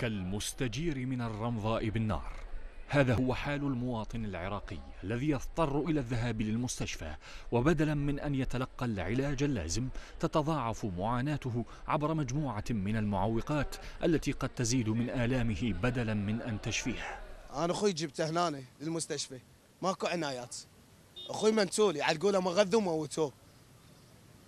كالمستجير من الرمضاء بالنار هذا هو حال المواطن العراقي الذي يضطر إلى الذهاب للمستشفى وبدلا من أن يتلقى العلاج اللازم تتضاعف معاناته عبر مجموعة من المعوقات التي قد تزيد من آلامه بدلا من أن تشفيه أنا أخوي جبته هنا للمستشفى ماكو عنايات أخوي منتول على قولة غذوا موتوه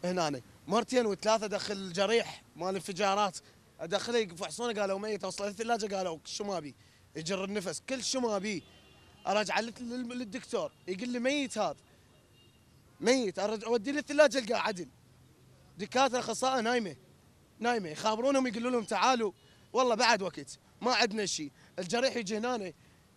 هنا مرتين وثلاثة دخل الجريح مال انفجارات ادخله يفحصونه قالوا ميت اوصله الثلاجه قالوا شو ما بي يجر النفس كل شو ما بي اراجع للدكتور يقول لي ميت هذا ميت ارجع اوديه للثلاجه القاه عدل دكاتره اخصائي نايمه نايمه يخابرونهم يقولوا لهم تعالوا والله بعد وقت ما عندنا شيء الجريح يجي هنا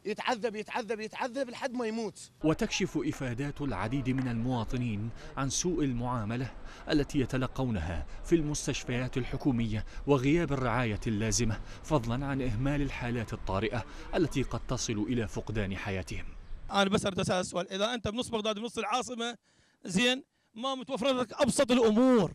يتعذب يتعذب يتعذب لحد ما يموت وتكشف إفادات العديد من المواطنين عن سوء المعاملة التي يتلقونها في المستشفيات الحكومية وغياب الرعاية اللازمة فضلا عن إهمال الحالات الطارئة التي قد تصل إلى فقدان حياتهم أنا بس أريد أسأل سؤال إذا أنت بنص بغداد بنص العاصمة زين ما متوفر لك أبسط الأمور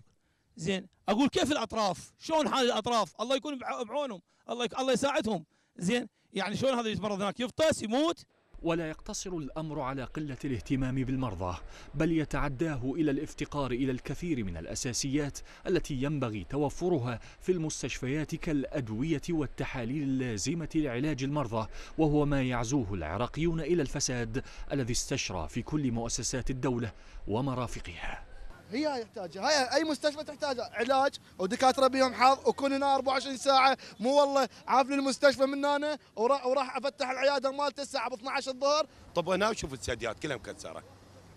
زين أقول كيف الأطراف شلون حال الأطراف الله يكون بعونهم الله يك... الله يساعدهم زين يعني شلون هذا يتمرض هناك يفطس يموت ولا يقتصر الامر على قله الاهتمام بالمرضى بل يتعداه الى الافتقار الى الكثير من الاساسيات التي ينبغي توفرها في المستشفيات كالادويه والتحاليل اللازمه لعلاج المرضى وهو ما يعزوه العراقيون الى الفساد الذي استشرى في كل مؤسسات الدوله ومرافقها هي يحتاجها هاي اي مستشفى تحتاج علاج ودكاتره بيهم حظ وكون هنا 24 ساعه مو والله عافني المستشفى من هنا وراح افتح العياده مالته الساعه 12 الظهر طب هنا شوف الثدييات كلها مكسره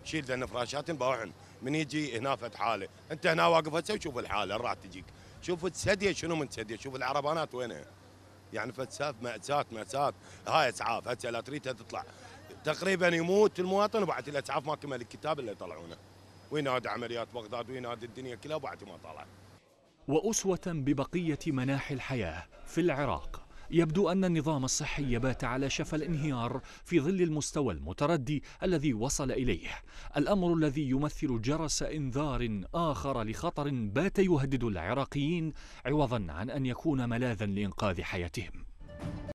شيل لنا فراشات باوعن من يجي هنا فت حاله انت هنا واقف هسه وشوف الحاله راح تجيك شوف الثديه شنو من ثديه شوف العربانات وينها يعني فتساف مأساة مأساة هاي اسعاف هسه لا تريد تطلع تقريبا يموت المواطن وبعد الاسعاف ما كمل الكتاب اللي يطلعونه وينادى عمليات بغداد وينادى الدنيا كلها وبعد ما طلع وأسوة ببقية مناحي الحياة في العراق يبدو أن النظام الصحي بات على شفى الانهيار في ظل المستوى المتردي الذي وصل إليه الأمر الذي يمثل جرس إنذار آخر لخطر بات يهدد العراقيين عوضا عن أن يكون ملاذا لإنقاذ حياتهم